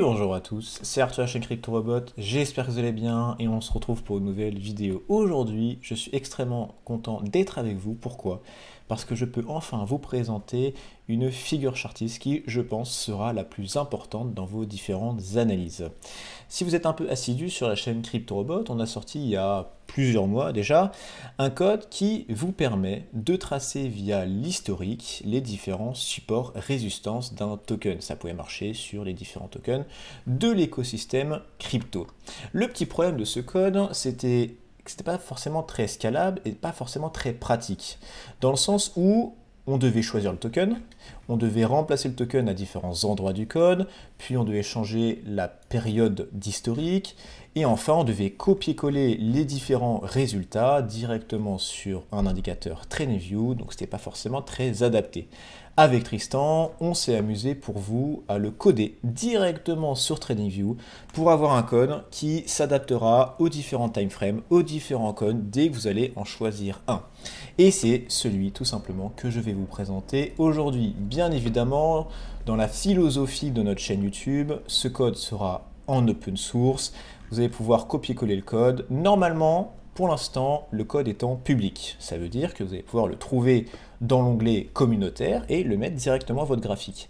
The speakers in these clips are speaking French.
bonjour à tous, c'est Arthur chez Robot. j'espère que vous allez bien et on se retrouve pour une nouvelle vidéo. Aujourd'hui, je suis extrêmement content d'être avec vous. Pourquoi parce que je peux enfin vous présenter une figure chartiste qui, je pense, sera la plus importante dans vos différentes analyses. Si vous êtes un peu assidu sur la chaîne CryptoRobot, on a sorti il y a plusieurs mois déjà un code qui vous permet de tracer via l'historique les différents supports résistance d'un token. Ça pouvait marcher sur les différents tokens de l'écosystème crypto. Le petit problème de ce code, c'était c'était pas forcément très scalable et pas forcément très pratique. Dans le sens où on devait choisir le token, on devait remplacer le token à différents endroits du code, puis on devait changer la période d'historique, et enfin, on devait copier-coller les différents résultats directement sur un indicateur TrainView, donc ce n'était pas forcément très adapté. Avec Tristan, on s'est amusé pour vous à le coder directement sur TrainingView pour avoir un code qui s'adaptera aux différents timeframes, aux différents codes dès que vous allez en choisir un. Et c'est celui tout simplement que je vais vous présenter aujourd'hui. Bien évidemment, dans la philosophie de notre chaîne YouTube, ce code sera en open source. Vous allez pouvoir copier-coller le code. Normalement, pour l'instant, le code est en public. Ça veut dire que vous allez pouvoir le trouver dans l'onglet communautaire et le mettre directement à votre graphique.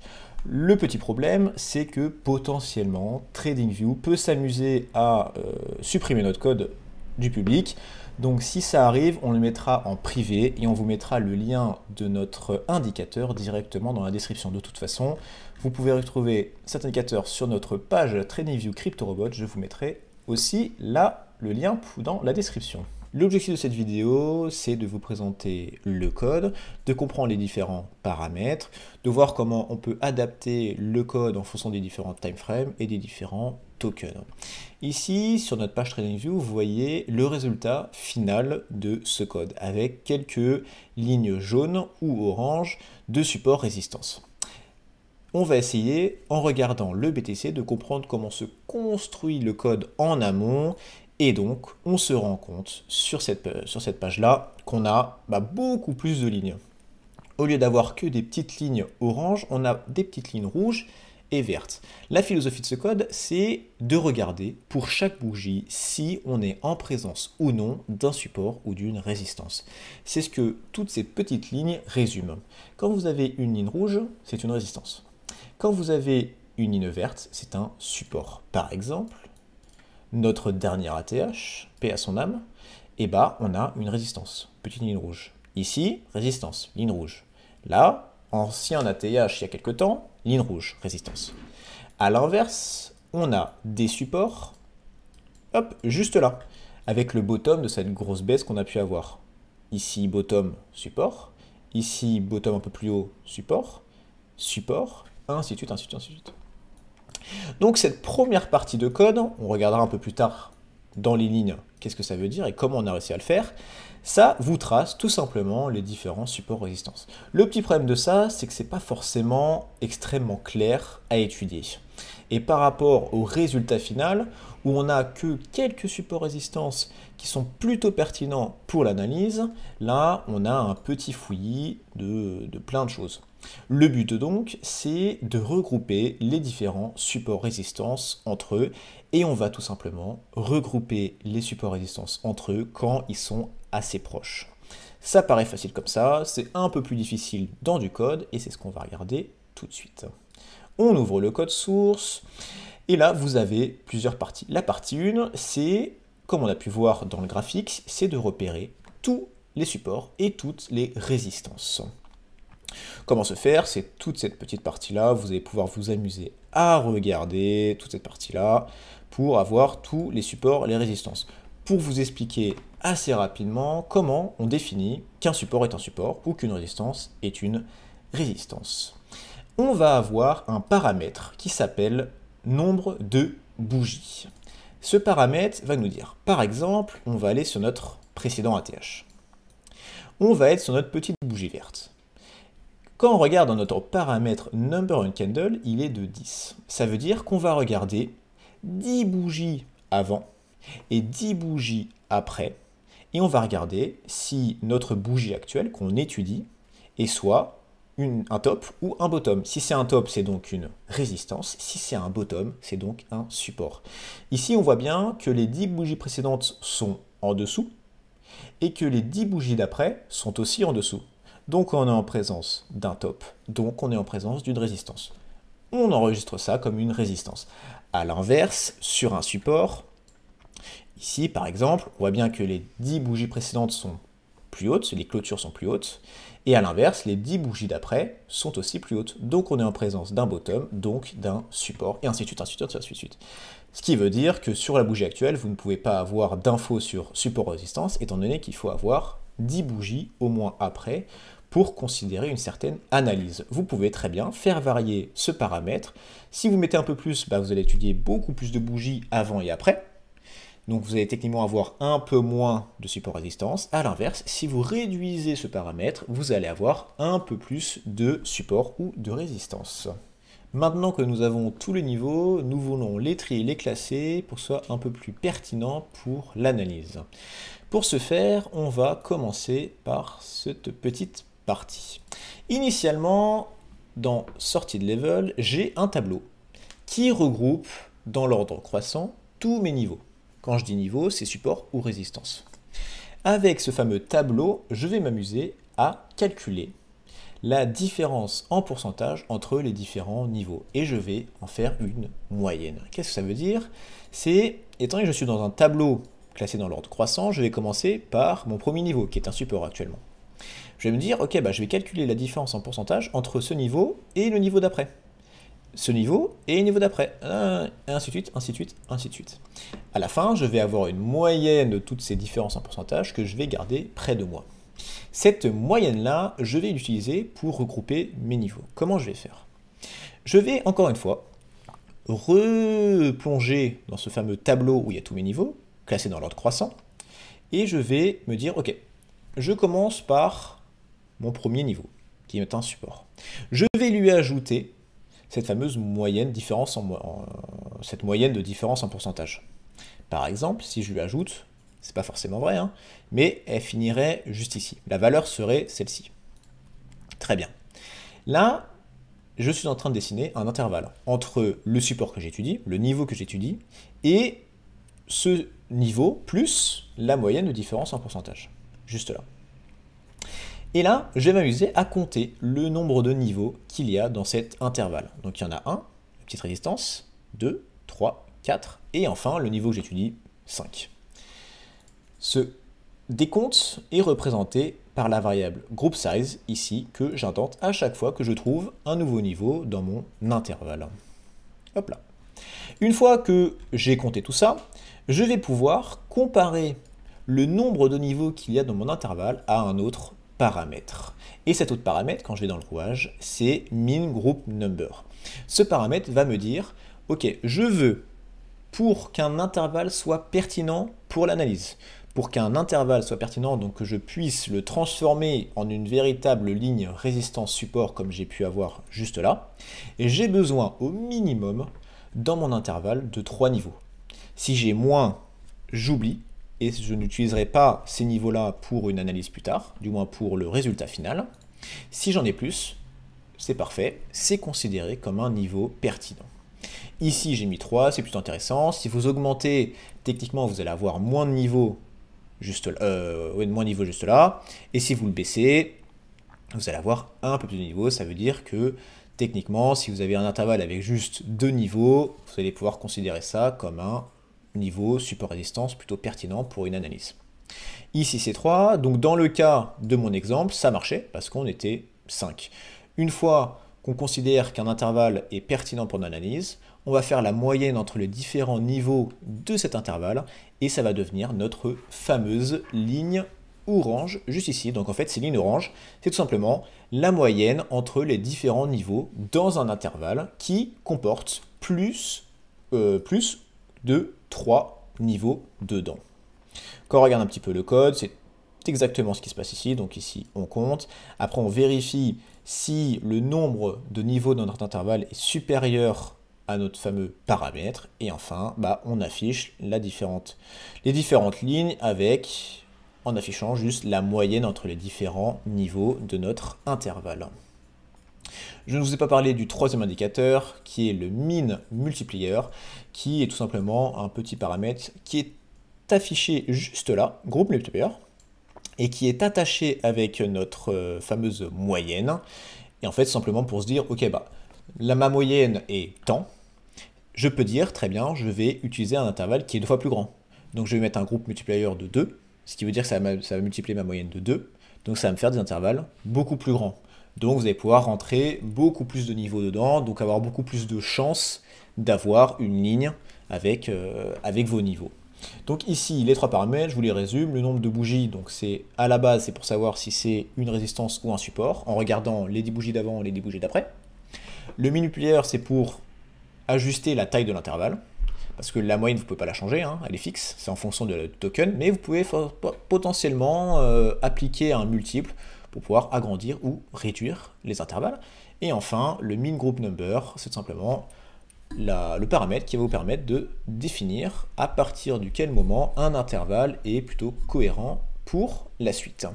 Le petit problème, c'est que potentiellement, TradingView peut s'amuser à euh, supprimer notre code du public. Donc si ça arrive, on le mettra en privé et on vous mettra le lien de notre indicateur directement dans la description. De toute façon, vous pouvez retrouver cet indicateur sur notre page TradingView CryptoRobot. Je vous mettrai aussi là le lien dans la description. L'objectif de cette vidéo, c'est de vous présenter le code, de comprendre les différents paramètres, de voir comment on peut adapter le code en fonction des différents timeframes et des différents tokens. Ici, sur notre page TradingView, vous voyez le résultat final de ce code avec quelques lignes jaunes ou oranges de support résistance on va essayer, en regardant le BTC, de comprendre comment se construit le code en amont. Et donc, on se rend compte sur cette, euh, sur cette page-là qu'on a bah, beaucoup plus de lignes. Au lieu d'avoir que des petites lignes oranges, on a des petites lignes rouges et vertes. La philosophie de ce code, c'est de regarder pour chaque bougie si on est en présence ou non d'un support ou d'une résistance. C'est ce que toutes ces petites lignes résument. Quand vous avez une ligne rouge, c'est une résistance. Quand vous avez une ligne verte, c'est un support. Par exemple, notre dernière ATH, P à son âme, et eh ben, on a une résistance, petite ligne rouge. Ici, résistance, ligne rouge. Là, ancien ATH il y a quelque temps, ligne rouge, résistance. A l'inverse, on a des supports, hop, juste là, avec le bottom de cette grosse baisse qu'on a pu avoir. Ici, bottom, support. Ici, bottom un peu plus haut, support. Support ainsi de suite, ainsi de suite, Donc cette première partie de code, on regardera un peu plus tard dans les lignes qu'est-ce que ça veut dire et comment on a réussi à le faire, ça vous trace tout simplement les différents supports résistance. Le petit problème de ça, c'est que c'est pas forcément extrêmement clair à étudier. Et par rapport au résultat final, où on n'a que quelques supports résistance qui sont plutôt pertinents pour l'analyse, là on a un petit fouillis de, de plein de choses. Le but donc, c'est de regrouper les différents supports résistance entre eux et on va tout simplement regrouper les supports résistance entre eux quand ils sont assez proches. Ça paraît facile comme ça, c'est un peu plus difficile dans du code et c'est ce qu'on va regarder tout de suite. On ouvre le code source et là, vous avez plusieurs parties. La partie 1, c'est, comme on a pu voir dans le graphique, c'est de repérer tous les supports et toutes les résistances. Comment se faire C'est toute cette petite partie-là, vous allez pouvoir vous amuser à regarder toute cette partie-là pour avoir tous les supports, les résistances. Pour vous expliquer assez rapidement comment on définit qu'un support est un support ou qu'une résistance est une résistance. On va avoir un paramètre qui s'appelle nombre de bougies. Ce paramètre va nous dire, par exemple, on va aller sur notre précédent ATH. On va être sur notre petite bougie verte. Quand on regarde dans notre paramètre number on candle, il est de 10. Ça veut dire qu'on va regarder 10 bougies avant et 10 bougies après. Et on va regarder si notre bougie actuelle qu'on étudie est soit un top ou un bottom. Si c'est un top, c'est donc une résistance. Si c'est un bottom, c'est donc un support. Ici, on voit bien que les 10 bougies précédentes sont en dessous et que les 10 bougies d'après sont aussi en dessous. Donc on est en présence d'un top, donc on est en présence d'une résistance. On enregistre ça comme une résistance. A l'inverse, sur un support, ici par exemple, on voit bien que les 10 bougies précédentes sont plus hautes, les clôtures sont plus hautes, et à l'inverse, les 10 bougies d'après sont aussi plus hautes. Donc on est en présence d'un bottom, donc d'un support, et ainsi de suite, ainsi de suite, ainsi de suite. Ce qui veut dire que sur la bougie actuelle, vous ne pouvez pas avoir d'infos sur support-résistance, étant donné qu'il faut avoir 10 bougies au moins après pour considérer une certaine analyse. Vous pouvez très bien faire varier ce paramètre. Si vous mettez un peu plus, bah, vous allez étudier beaucoup plus de bougies avant et après, donc vous allez techniquement avoir un peu moins de support résistance. À l'inverse, si vous réduisez ce paramètre, vous allez avoir un peu plus de support ou de résistance. Maintenant que nous avons tous les niveaux, nous voulons les trier, les classer pour que ce soit un peu plus pertinent pour l'analyse. Pour ce faire, on va commencer par cette petite partie. Initialement, dans Sortie de level, j'ai un tableau qui regroupe dans l'ordre croissant tous mes niveaux. Quand je dis niveau, c'est support ou résistance. Avec ce fameux tableau, je vais m'amuser à calculer la différence en pourcentage entre les différents niveaux. Et je vais en faire une moyenne. Qu'est-ce que ça veut dire C'est, étant que je suis dans un tableau classé dans l'ordre croissant, je vais commencer par mon premier niveau, qui est un support actuellement. Je vais me dire, ok, bah, je vais calculer la différence en pourcentage entre ce niveau et le niveau d'après ce niveau et niveau d'après, ah, ainsi de suite, ainsi de suite, ainsi de suite. À la fin, je vais avoir une moyenne de toutes ces différences en pourcentage que je vais garder près de moi. Cette moyenne-là, je vais l'utiliser pour regrouper mes niveaux. Comment je vais faire Je vais, encore une fois, replonger dans ce fameux tableau où il y a tous mes niveaux, classés dans l'ordre croissant, et je vais me dire, ok, je commence par mon premier niveau, qui est un support. Je vais lui ajouter cette fameuse moyenne différence en, cette moyenne de différence en pourcentage. Par exemple, si je lui ajoute, c'est pas forcément vrai, hein, mais elle finirait juste ici. La valeur serait celle-ci. Très bien. Là, je suis en train de dessiner un intervalle entre le support que j'étudie, le niveau que j'étudie, et ce niveau plus la moyenne de différence en pourcentage. Juste là. Et là, je vais m'amuser à compter le nombre de niveaux qu'il y a dans cet intervalle. Donc il y en a un, la petite résistance, 2, 3, 4, et enfin le niveau que j'étudie, 5. Ce décompte est représenté par la variable group size ici que j'intente à chaque fois que je trouve un nouveau niveau dans mon intervalle. Hop là. Une fois que j'ai compté tout ça, je vais pouvoir comparer le nombre de niveaux qu'il y a dans mon intervalle à un autre paramètre. Et cet autre paramètre, quand je vais dans le rouage, c'est min group number. Ce paramètre va me dire, ok, je veux, pour qu'un intervalle soit pertinent pour l'analyse, pour qu'un intervalle soit pertinent, donc que je puisse le transformer en une véritable ligne résistance support comme j'ai pu avoir juste là, et j'ai besoin au minimum dans mon intervalle de trois niveaux. Si j'ai moins, j'oublie, et je n'utiliserai pas ces niveaux-là pour une analyse plus tard, du moins pour le résultat final. Si j'en ai plus, c'est parfait, c'est considéré comme un niveau pertinent. Ici, j'ai mis 3, c'est plutôt intéressant. Si vous augmentez, techniquement, vous allez avoir moins de niveaux juste, euh, moins de juste là. Et si vous le baissez, vous allez avoir un peu plus de niveaux. Ça veut dire que techniquement, si vous avez un intervalle avec juste deux niveaux, vous allez pouvoir considérer ça comme un niveau support résistance plutôt pertinent pour une analyse. Ici c'est 3, donc dans le cas de mon exemple, ça marchait parce qu'on était 5. Une fois qu'on considère qu'un intervalle est pertinent pour une analyse, on va faire la moyenne entre les différents niveaux de cet intervalle et ça va devenir notre fameuse ligne orange juste ici. Donc en fait, ces lignes orange, c'est tout simplement la moyenne entre les différents niveaux dans un intervalle qui comporte plus, euh, plus de trois niveaux dedans. Quand on regarde un petit peu le code, c'est exactement ce qui se passe ici. Donc ici, on compte. Après, on vérifie si le nombre de niveaux dans notre intervalle est supérieur à notre fameux paramètre. Et enfin, bah, on affiche les différentes lignes avec en affichant juste la moyenne entre les différents niveaux de notre intervalle. Je ne vous ai pas parlé du troisième indicateur qui est le min multiplier qui est tout simplement un petit paramètre qui est affiché juste là, groupe multiplier, et qui est attaché avec notre euh, fameuse moyenne. Et en fait, simplement pour se dire, ok, bah, la ma moyenne est temps, je peux dire, très bien, je vais utiliser un intervalle qui est deux fois plus grand. Donc je vais mettre un groupe multiplier de 2, ce qui veut dire que ça va, ça va multiplier ma moyenne de 2, donc ça va me faire des intervalles beaucoup plus grands. Donc vous allez pouvoir rentrer beaucoup plus de niveaux dedans, donc avoir beaucoup plus de chances d'avoir une ligne avec, euh, avec vos niveaux. Donc ici, les trois paramètres, je vous les résume. Le nombre de bougies, donc c'est à la base, c'est pour savoir si c'est une résistance ou un support, en regardant les 10 bougies d'avant et les 10 bougies d'après. Le player, c'est pour ajuster la taille de l'intervalle, parce que la moyenne, vous ne pouvez pas la changer, hein, elle est fixe, c'est en fonction de la token, mais vous pouvez potentiellement euh, appliquer un multiple pouvoir agrandir ou réduire les intervalles. Et enfin, le min group number, c'est simplement le paramètre qui va vous permettre de définir à partir duquel quel moment un intervalle est plutôt cohérent pour la suite.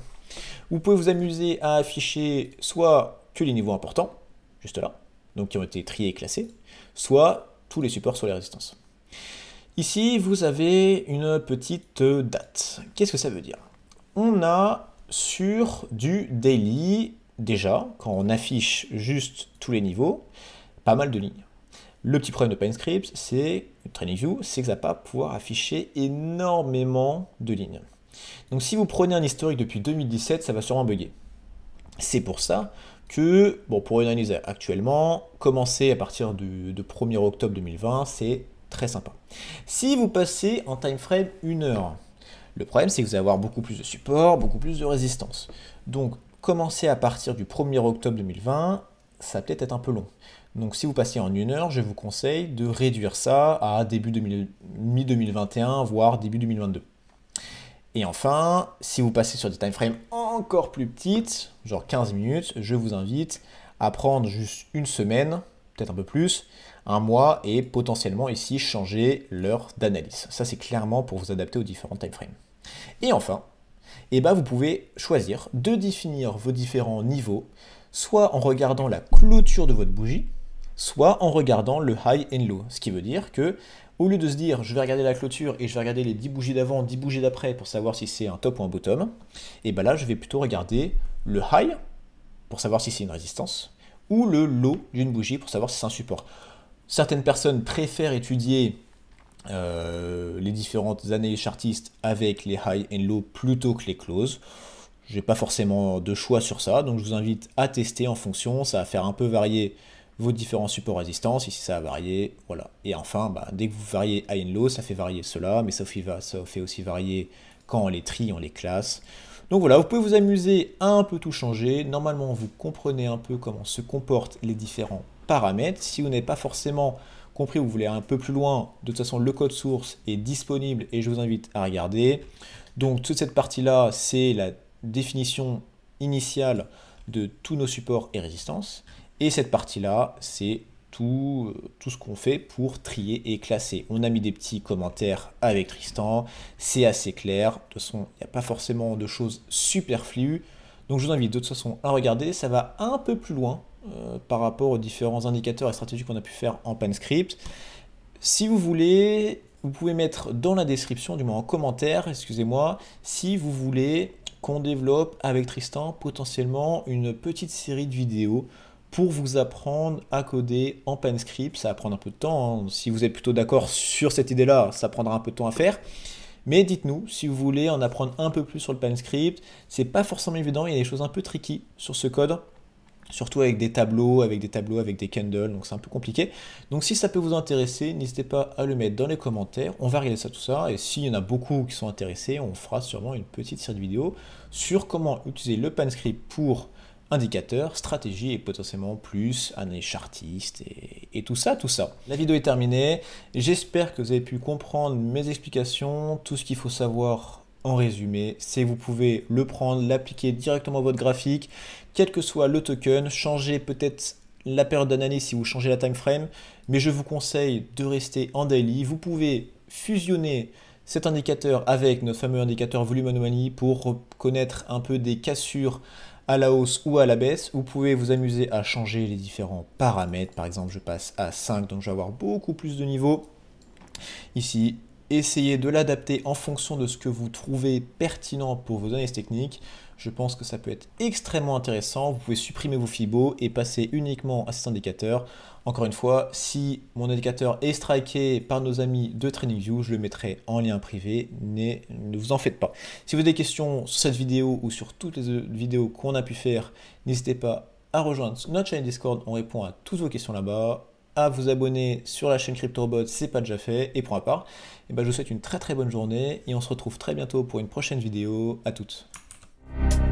Vous pouvez vous amuser à afficher soit que les niveaux importants, juste là, donc qui ont été triés et classés, soit tous les supports sur les résistances. Ici, vous avez une petite date. Qu'est-ce que ça veut dire On a sur du daily, déjà, quand on affiche juste tous les niveaux, pas mal de lignes. Le petit problème de PineScript, c'est, Training View, c'est que ça va pas pouvoir afficher énormément de lignes. Donc si vous prenez un historique depuis 2017, ça va sûrement bugger. C'est pour ça que, bon, pour une analyse actuellement, commencer à partir du, de 1er octobre 2020, c'est très sympa. Si vous passez en time frame une heure, le problème, c'est que vous allez avoir beaucoup plus de support, beaucoup plus de résistance. Donc, commencer à partir du 1er octobre 2020, ça peut-être un peu long. Donc si vous passez en une heure, je vous conseille de réduire ça à début mi-2021, voire début 2022. Et enfin, si vous passez sur des timeframes encore plus petites, genre 15 minutes, je vous invite à prendre juste une semaine, peut-être un peu plus, un mois et potentiellement ici changer l'heure d'analyse. Ça c'est clairement pour vous adapter aux différents timeframes. Et enfin, eh ben, vous pouvez choisir de définir vos différents niveaux, soit en regardant la clôture de votre bougie, soit en regardant le high and low. Ce qui veut dire que au lieu de se dire je vais regarder la clôture et je vais regarder les 10 bougies d'avant, 10 bougies d'après pour savoir si c'est un top ou un bottom, et eh ben là je vais plutôt regarder le high pour savoir si c'est une résistance, ou le low d'une bougie pour savoir si c'est un support. Certaines personnes préfèrent étudier euh, les différentes années chartistes avec les high and low plutôt que les closes. n'ai pas forcément de choix sur ça, donc je vous invite à tester en fonction. Ça va faire un peu varier vos différents supports résistance. Ici, ça a varié. voilà. Et enfin, bah, dès que vous variez high and low, ça fait varier cela, mais ça fait aussi varier quand on les trie, on les classe. Donc voilà, vous pouvez vous amuser à un peu tout changer. Normalement, vous comprenez un peu comment se comportent les différents paramètres. Si vous n'avez pas forcément compris, vous voulez un peu plus loin, de toute façon le code source est disponible et je vous invite à regarder. Donc toute cette partie-là, c'est la définition initiale de tous nos supports et résistances. Et cette partie-là, c'est tout, euh, tout, ce qu'on fait pour trier et classer. On a mis des petits commentaires avec Tristan, c'est assez clair. De toute façon, il n'y a pas forcément de choses superflues. Donc je vous invite de toute façon à regarder, ça va un peu plus loin euh, par rapport aux différents indicateurs et stratégies qu'on a pu faire en PanScript. Si vous voulez, vous pouvez mettre dans la description, du moins en commentaire, excusez-moi, si vous voulez qu'on développe avec Tristan potentiellement une petite série de vidéos pour vous apprendre à coder en PanScript. Ça va prendre un peu de temps. Hein. Si vous êtes plutôt d'accord sur cette idée-là, ça prendra un peu de temps à faire. Mais dites-nous si vous voulez en apprendre un peu plus sur le PanScript. C'est pas forcément évident, il y a des choses un peu tricky sur ce code surtout avec des tableaux, avec des tableaux, avec des candles, donc c'est un peu compliqué. Donc si ça peut vous intéresser, n'hésitez pas à le mettre dans les commentaires, on va regarder ça tout ça, et s'il y en a beaucoup qui sont intéressés, on fera sûrement une petite série de vidéos sur comment utiliser le Panscript pour indicateurs, stratégie et potentiellement plus un chartiste et, et, tout ça, tout ça. La vidéo est terminée, j'espère que vous avez pu comprendre mes explications, tout ce qu'il faut savoir en résumé, c'est vous pouvez le prendre, l'appliquer directement à votre graphique, quel que soit le token, changez peut-être la période d'année si vous changez la time frame, mais je vous conseille de rester en daily. Vous pouvez fusionner cet indicateur avec notre fameux indicateur volume anomaly pour connaître un peu des cassures à la hausse ou à la baisse. Vous pouvez vous amuser à changer les différents paramètres. Par exemple, je passe à 5, donc je vais avoir beaucoup plus de niveaux. Ici, essayez de l'adapter en fonction de ce que vous trouvez pertinent pour vos analyses techniques. Je pense que ça peut être extrêmement intéressant. Vous pouvez supprimer vos FIBO et passer uniquement à cet indicateur. Encore une fois, si mon indicateur est striké par nos amis de TradingView, je le mettrai en lien privé, ne vous en faites pas. Si vous avez des questions sur cette vidéo ou sur toutes les vidéos qu'on a pu faire, n'hésitez pas à rejoindre notre chaîne Discord, on répond à toutes vos questions là-bas, à vous abonner sur la chaîne CryptoBot, c'est pas déjà fait, et pour ma part, eh ben, je vous souhaite une très très bonne journée, et on se retrouve très bientôt pour une prochaine vidéo, à toutes. thank you